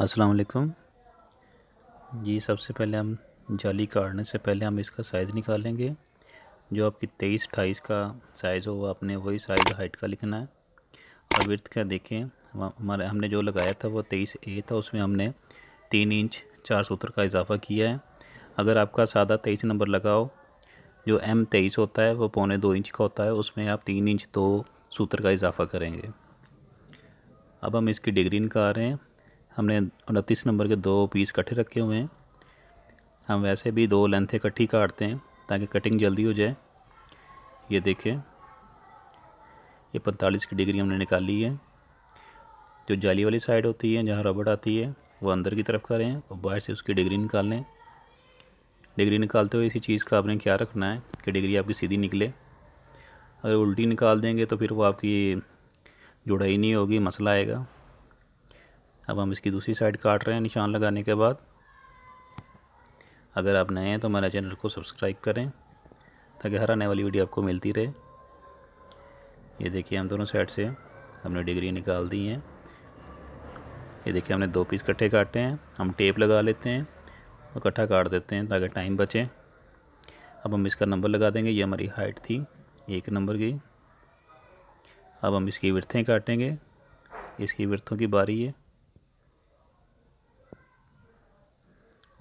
अस्सलाम वालेकुम जी सबसे पहले हम जाली काटने से पहले हम इसका साइज़ निकालेंगे जो आपकी तेईस अट्ठाईस का साइज़ हो आपने वही साइज़ हाइट का लिखना है और विर्थ का देखें हमारे हमने जो लगाया था वो तेईस ए था उसमें हमने तीन इंच चार सूत्र का इजाफा किया है अगर आपका सादा तेईस नंबर लगाओ जो एम तेईस होता है वो पौने दो इंच का होता है उसमें आप तीन इंच दो सूत्र का इजाफा करेंगे अब हम इसकी डिग्री निकाल रहे हैं हमने उनतीस नंबर के दो पीस इकट्ठे रखे हुए हैं हम वैसे भी दो लेंथ इकट्ठी काटते हैं ताकि कटिंग जल्दी हो जाए ये देखें ये पैंतालीस की डिग्री हमने निकाली है जो जाली वाली साइड होती है जहाँ रबड़ आती है वो अंदर की तरफ करें और बाहर से उसकी डिग्री निकाल लें डिग्री निकालते हुए इसी चीज़ का आपने क्या रखना है कि डिग्री आपकी सीधी निकले अगर उल्टी निकाल देंगे तो फिर वो आपकी जुड़ाई नहीं होगी मसला आएगा अब हम इसकी दूसरी साइड काट रहे हैं निशान लगाने के बाद अगर आप नए हैं तो मेरे चैनल को सब्सक्राइब करें ताकि हर आने वाली वीडियो आपको मिलती रहे ये देखिए हम दोनों साइड से हमने डिग्री निकाल दी हैं ये देखिए हमने दो पीस इकट्ठे काटे हैं हम टेप लगा लेते हैं और इकट्ठा काट देते हैं ताकि टाइम बचे अब हम इसका नंबर लगा देंगे ये हमारी हाइट थी एक नंबर की अब हम इसकी वृथें काटेंगे इसकी वृथों की बारी है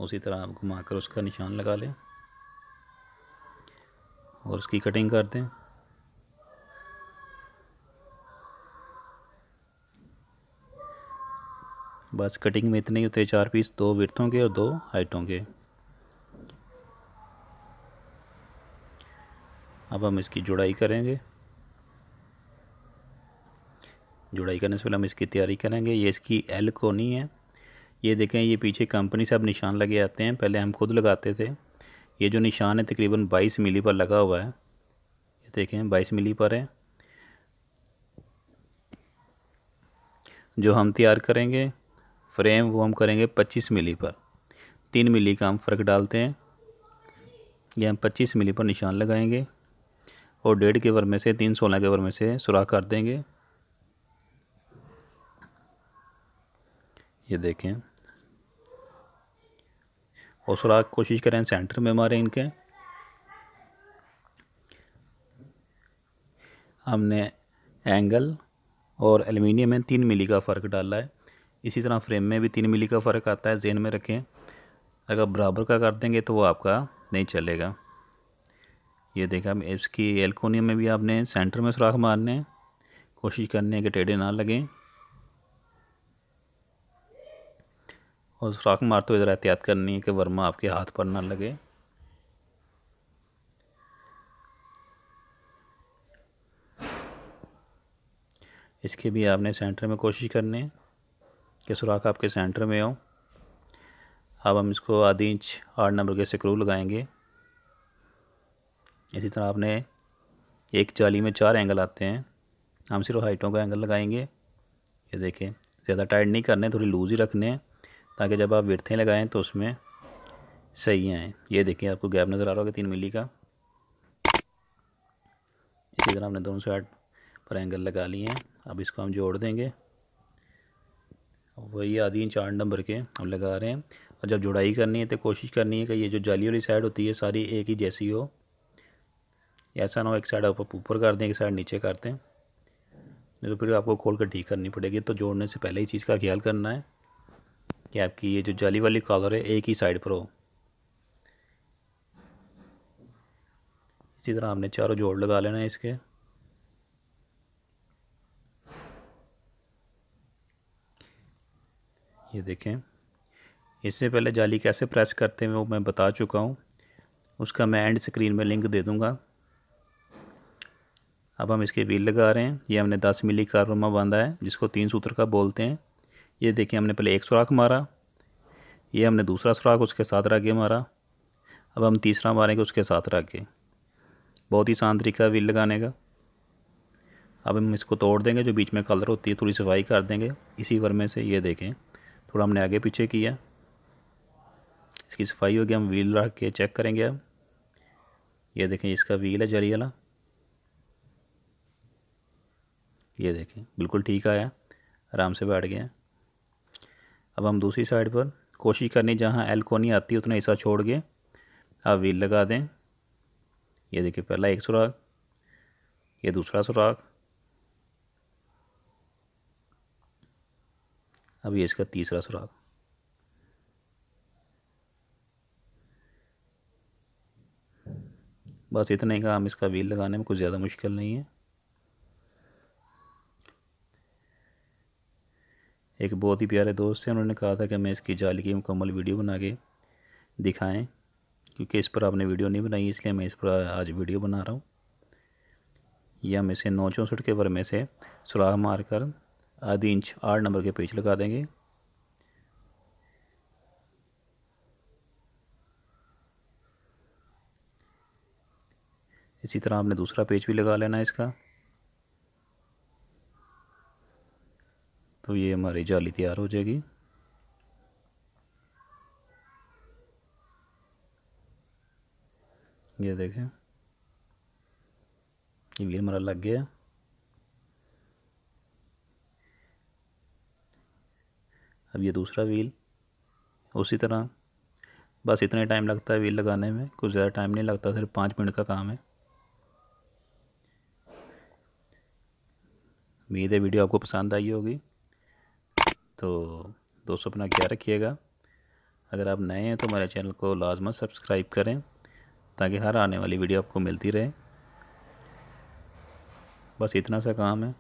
उसी तरह आप घुमा कर उसका निशान लगा लें और उसकी कटिंग कर दें बस कटिंग में इतने ही होते चार पीस दो विर्थों के और दो हाइटों के अब हम इसकी जुड़ाई करेंगे जुड़ाई करने से पहले हम इसकी तैयारी करेंगे ये इसकी एल कोनी है ये देखें ये पीछे कंपनी से अब निशान लगे आते हैं पहले हम खुद लगाते थे ये जो निशान है तकरीबन 22 मिली पर लगा हुआ है ये देखें 22 मिली पर है जो हम तैयार करेंगे फ्रेम वो हम करेंगे 25 मिली पर तीन मिली का हम फ़र्क डालते हैं ये हम 25 मिली पर निशान लगाएंगे और डेढ़ के वर में से तीन सोलह के वर में से सुराख कर देंगे ये देखें और सुराख कोशिश करें सेंटर में मारें इनके हमने एंगल और एलुमिनियम में तीन मिली का फ़र्क डाला है इसी तरह फ्रेम में भी तीन मिली का फ़र्क आता है जेन में रखें अगर बराबर का कर देंगे तो वो आपका नहीं चलेगा ये देखा इसकी एल्कोनियम में भी आपने सेंटर में सुराख मारने कोशिश करने के टेढ़े ना लगें और सुराख मारते हुए ज़रा एहतियात करनी है कि वर्मा आपके हाथ पर ना लगे इसके भी आपने सेंटर में कोशिश करनी है कि सुराख आपके सेंटर में हो अब हम इसको आधी इंच आठ नंबर के स्क्रू लगाएंगे इसी तरह आपने एक जाली में चार एंगल आते हैं हम सिर्फ हाइटों का एंगल लगाएंगे ये देखें ज़्यादा टाइट नहीं करने थोड़ी लूज़ ही रखने हैं ताकि जब आप विरथें लगाएं तो उसमें सही आएँ ये देखिए आपको गैप नज़र आ रहा होगा तीन मिली का इसी तरह हमने दोनों साइड पर एंगल लगा लिए हैं अब इसको हम जोड़ देंगे वही आधी इंच आठ नंबर के हम लगा रहे हैं और जब जुड़ाई करनी है तो कोशिश करनी है कि ये जो जाली वाली साइड होती है सारी एक ही जैसी हो ऐसा ना हो एक साइड आप ऊपर कर दें एक साइड नीचे करते हैं नहीं तो फिर आपको खोल कर ठीक करनी पड़ेगी तो जोड़ने से पहले ही चीज़ का ख्याल करना है कि आपकी ये जो जाली वाली कॉलर है एक ही साइड पर हो इसी तरह हमने चारों जोड़ लगा लेना है इसके ये देखें इससे पहले जाली कैसे प्रेस करते हैं वो मैं बता चुका हूँ उसका मैं एंड स्क्रीन में लिंक दे दूँगा अब हम इसके व्हील लगा रहे हैं ये हमने 10 मिली कारमा बांधा है जिसको तीन सूत्र का बोलते हैं ये देखिए हमने पहले एक सुराख मारा ये हमने दूसरा सुराख उसके साथ रख के मारा अब हम तीसरा मारेंगे उसके साथ रख के बहुत ही शांत तरीका व्हील लगाने का अब हम इसको तोड़ देंगे जो बीच में कलर होती है थोड़ी सफाई कर देंगे इसी वर्मे से ये देखें थोड़ा हमने आगे पीछे किया इसकी सफाई होगी हम व्हील रख के चेक करेंगे अब ये देखें इसका व्हील है जरी वाला ये देखें बिल्कुल ठीक आया आराम से बैठ गया अब हम दूसरी साइड पर कोशिश करनी जहाँ एल कोनी आती है उतना हिस्सा छोड़ के आप व्हील लगा दें ये देखिए पहला एक सुराख ये दूसरा सुराख अब ये इसका तीसरा सुराख बस इतने का हम इसका व्हील लगाने में कुछ ज़्यादा मुश्किल नहीं है एक बहुत ही प्यारे दोस्त थे उन्होंने कहा था कि मैं इसकी जाली की मुकम्मल वीडियो बना के दिखाएँ क्योंकि इस पर आपने वीडियो नहीं बनाई इसलिए मैं इस पर आज वीडियो बना रहा हूँ यह हम इसे नौ चौंसठ के वर में से सुराख मार कर आधी इंच आठ नंबर के पेच लगा देंगे इसी तरह आपने दूसरा पेज भी लगा लेना है इसका तो ये हमारी जाली तैयार हो जाएगी ये देखें ये भी हमारा लग गया अब ये दूसरा व्हील उसी तरह बस इतना ही टाइम लगता है व्हील लगाने में कुछ ज़्यादा टाइम नहीं लगता सिर्फ पाँच मिनट का काम है मेरी वीडियो आपको पसंद आई होगी तो दोस्तों अपना क्या रखिएगा अगर आप नए हैं तो हमारे चैनल को लाजमत सब्सक्राइब करें ताकि हर आने वाली वीडियो आपको मिलती रहे बस इतना सा काम है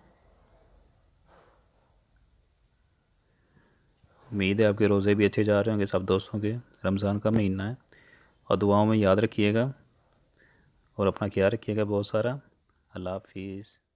उम्मीद है आपके रोज़े भी अच्छे जा रहे होंगे सब दोस्तों के रमज़ान का महीना है और दुआओं में याद रखिएगा और अपना ख्याल रखिएगा बहुत सारा अल्लाह हाफिज़